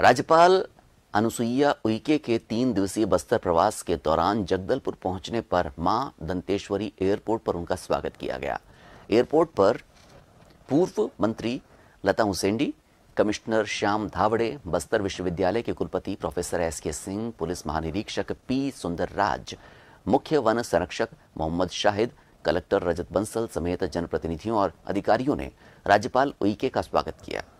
राज्यपाल अनुसुईया उइके के तीन दिवसीय बस्तर प्रवास के दौरान जगदलपुर पहुंचने पर मां दंतेश्वरी एयरपोर्ट पर उनका स्वागत किया गया एयरपोर्ट पर पूर्व मंत्री लता हुसेंडी कमिश्नर श्याम धावड़े बस्तर विश्वविद्यालय के कुलपति प्रोफेसर एस के सिंह पुलिस महानिरीक्षक पी सुंदर राज मुख्य वन संरक्षक मोहम्मद शाहिद कलेक्टर रजत बंसल समेत जनप्रतिनिधियों और अधिकारियों ने राज्यपाल उइके का स्वागत किया